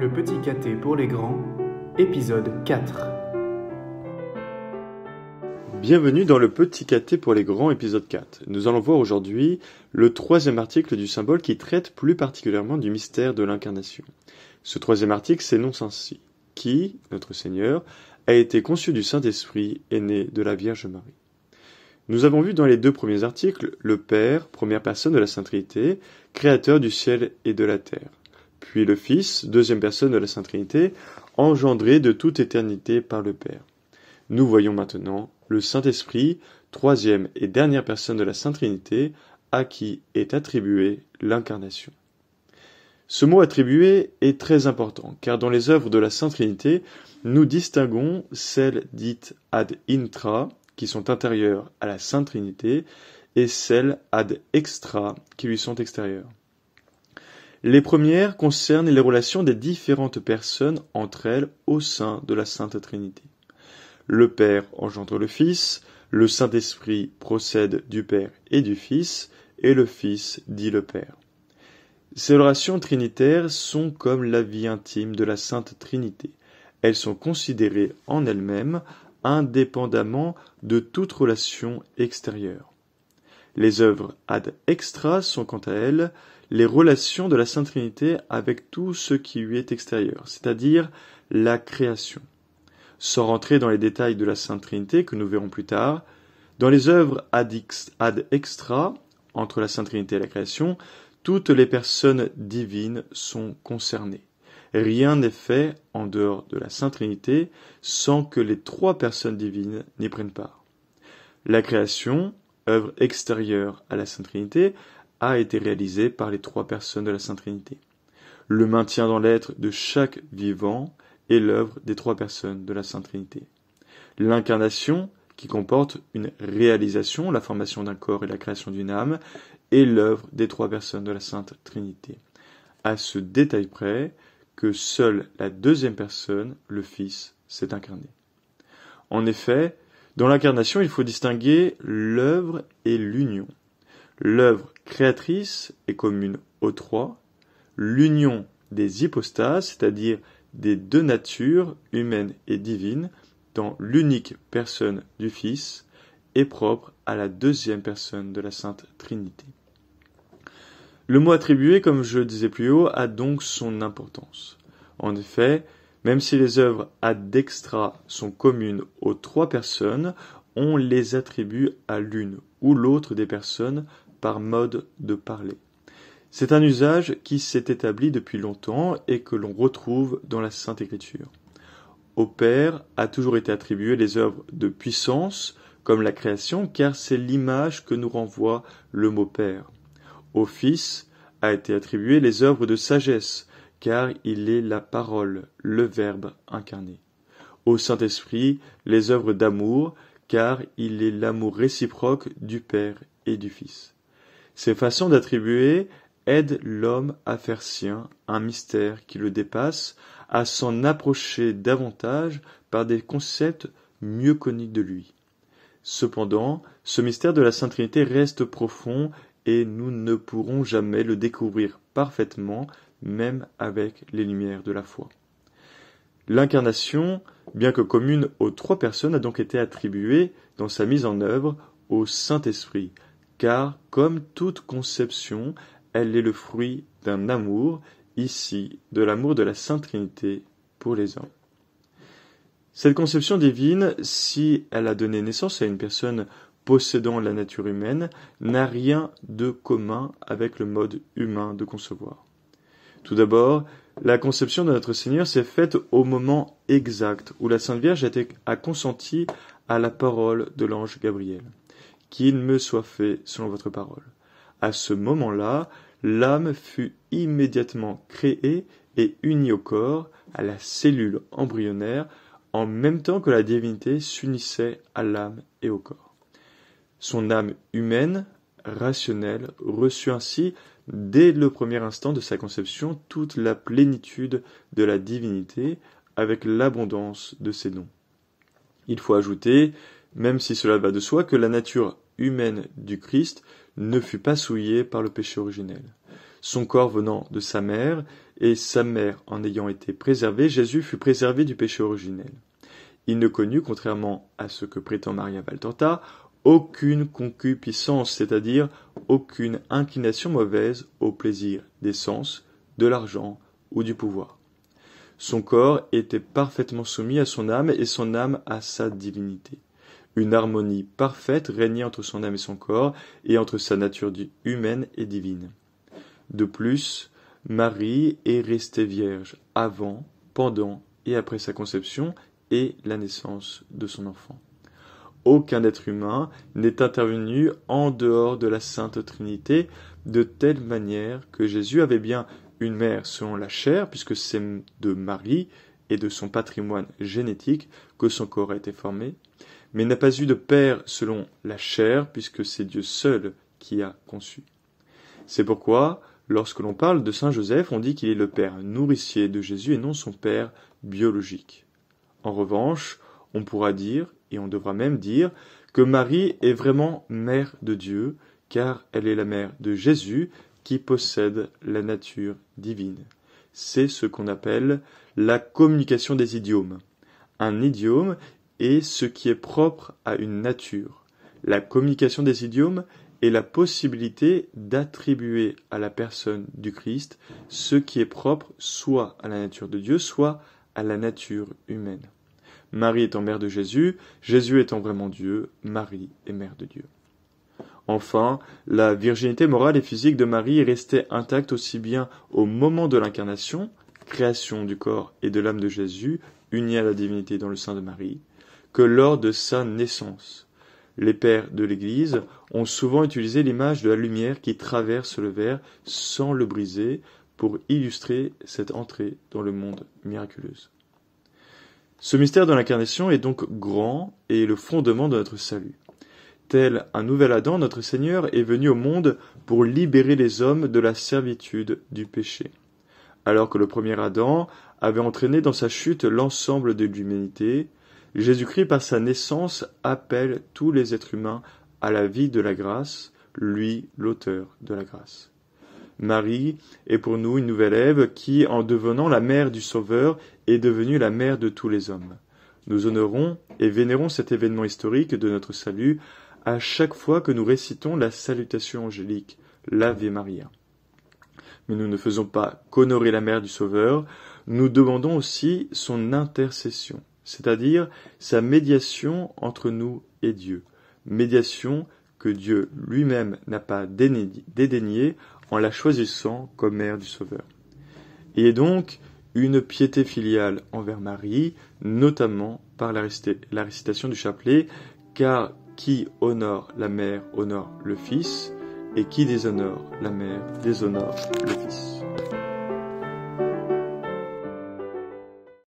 Le petit caté pour les grands, épisode 4. Bienvenue dans le petit caté pour les grands, épisode 4. Nous allons voir aujourd'hui le troisième article du symbole qui traite plus particulièrement du mystère de l'incarnation. Ce troisième article s'énonce ainsi. Qui, notre Seigneur, a été conçu du Saint-Esprit et né de la Vierge Marie. Nous avons vu dans les deux premiers articles le Père, première personne de la Sainte Trinité, créateur du ciel et de la terre puis le Fils, deuxième personne de la Sainte Trinité, engendré de toute éternité par le Père. Nous voyons maintenant le Saint-Esprit, troisième et dernière personne de la Sainte Trinité, à qui est attribuée l'incarnation. Ce mot attribué est très important, car dans les œuvres de la Sainte Trinité, nous distinguons celles dites ad intra, qui sont intérieures à la Sainte Trinité, et celles ad extra, qui lui sont extérieures. Les premières concernent les relations des différentes personnes entre elles au sein de la Sainte Trinité. Le Père engendre le Fils, le Saint-Esprit procède du Père et du Fils, et le Fils dit le Père. Ces relations trinitaires sont comme la vie intime de la Sainte Trinité. Elles sont considérées en elles-mêmes indépendamment de toute relation extérieure. Les œuvres ad extra sont quant à elles les relations de la Sainte Trinité avec tout ce qui lui est extérieur, c'est-à-dire la création. Sans rentrer dans les détails de la Sainte Trinité que nous verrons plus tard, dans les œuvres ad, extra, entre la Sainte Trinité et la création, toutes les personnes divines sont concernées. Rien n'est fait en dehors de la Sainte Trinité sans que les trois personnes divines n'y prennent part. La création, œuvre extérieure à la Sainte Trinité, a été réalisé par les trois personnes de la Sainte Trinité. Le maintien dans l'être de chaque vivant est l'œuvre des trois personnes de la Sainte Trinité. L'incarnation, qui comporte une réalisation, la formation d'un corps et la création d'une âme, est l'œuvre des trois personnes de la Sainte Trinité. À ce détail près que seule la deuxième personne, le Fils, s'est incarné. En effet, dans l'incarnation, il faut distinguer l'œuvre et l'union. L'œuvre créatrice est commune aux trois, l'union des hypostases, c'est-à-dire des deux natures, humaine et divine, dans l'unique personne du Fils, est propre à la deuxième personne de la Sainte Trinité. Le mot attribué, comme je le disais plus haut, a donc son importance. En effet, même si les œuvres ad extra sont communes aux trois personnes, on les attribue à l'une ou l'autre des personnes par mode de parler. C'est un usage qui s'est établi depuis longtemps et que l'on retrouve dans la Sainte Écriture. Au Père a toujours été attribué les œuvres de puissance, comme la création, car c'est l'image que nous renvoie le mot Père. Au Fils a été attribué les œuvres de sagesse, car il est la parole, le Verbe incarné. Au Saint-Esprit, les œuvres d'amour, car il est l'amour réciproque du Père et du Fils. Ces façons d'attribuer aident l'homme à faire sien un mystère qui le dépasse, à s'en approcher davantage par des concepts mieux connus de lui. Cependant, ce mystère de la Sainte Trinité reste profond et nous ne pourrons jamais le découvrir parfaitement, même avec les lumières de la foi. L'incarnation, bien que commune aux trois personnes, a donc été attribuée, dans sa mise en œuvre, au Saint-Esprit, car comme toute conception, elle est le fruit d'un amour, ici de l'amour de la Sainte Trinité pour les hommes. Cette conception divine, si elle a donné naissance à une personne possédant la nature humaine, n'a rien de commun avec le mode humain de concevoir. Tout d'abord, la conception de notre Seigneur s'est faite au moment exact où la Sainte Vierge a consenti à la parole de l'ange Gabriel qu'il me soit fait selon votre parole. À ce moment-là, l'âme fut immédiatement créée et unie au corps, à la cellule embryonnaire, en même temps que la divinité s'unissait à l'âme et au corps. Son âme humaine, rationnelle, reçut ainsi, dès le premier instant de sa conception, toute la plénitude de la divinité avec l'abondance de ses dons. Il faut ajouter même si cela va de soi que la nature humaine du Christ ne fut pas souillée par le péché originel. Son corps venant de sa mère, et sa mère en ayant été préservée, Jésus fut préservé du péché originel. Il ne connut, contrairement à ce que prétend Maria Valtorta, aucune concupiscence, c'est-à-dire aucune inclination mauvaise au plaisir des sens, de l'argent ou du pouvoir. Son corps était parfaitement soumis à son âme et son âme à sa divinité. Une harmonie parfaite régnait entre son âme et son corps, et entre sa nature humaine et divine. De plus, Marie est restée vierge avant, pendant et après sa conception et la naissance de son enfant. Aucun être humain n'est intervenu en dehors de la Sainte Trinité, de telle manière que Jésus avait bien une mère selon la chair, puisque c'est de Marie et de son patrimoine génétique que son corps a été formé, mais n'a pas eu de père selon la chair, puisque c'est Dieu seul qui a conçu. C'est pourquoi, lorsque l'on parle de Saint Joseph, on dit qu'il est le père nourricier de Jésus et non son père biologique. En revanche, on pourra dire, et on devra même dire, que Marie est vraiment mère de Dieu, car elle est la mère de Jésus qui possède la nature divine. C'est ce qu'on appelle la communication des idiomes. Un idiome et « ce qui est propre à une nature, la communication des idiomes est la possibilité d'attribuer à la personne du Christ ce qui est propre soit à la nature de Dieu, soit à la nature humaine. Marie étant mère de Jésus, Jésus étant vraiment Dieu, Marie est mère de Dieu. Enfin, la virginité morale et physique de Marie est restée intacte aussi bien au moment de l'incarnation, création du corps et de l'âme de Jésus, unie à la divinité dans le sein de Marie, que lors de sa naissance. Les pères de l'Église ont souvent utilisé l'image de la lumière qui traverse le verre sans le briser pour illustrer cette entrée dans le monde miraculeuse. Ce mystère de l'incarnation est donc grand et le fondement de notre salut. Tel un nouvel Adam, notre Seigneur est venu au monde pour libérer les hommes de la servitude du péché. Alors que le premier Adam avait entraîné dans sa chute l'ensemble de l'humanité, Jésus-Christ par sa naissance appelle tous les êtres humains à la vie de la grâce, lui l'auteur de la grâce. Marie est pour nous une nouvelle Ève qui, en devenant la mère du Sauveur, est devenue la mère de tous les hommes. Nous honorons et vénérons cet événement historique de notre salut à chaque fois que nous récitons la salutation angélique, l'Ave Maria. Mais nous ne faisons pas qu'honorer la mère du Sauveur, nous demandons aussi son intercession c'est-à-dire sa médiation entre nous et Dieu, médiation que Dieu lui-même n'a pas dédaignée en la choisissant comme mère du Sauveur. Et est donc une piété filiale envers Marie, notamment par la récitation du chapelet, car qui honore la mère honore le Fils, et qui déshonore la mère déshonore le Fils.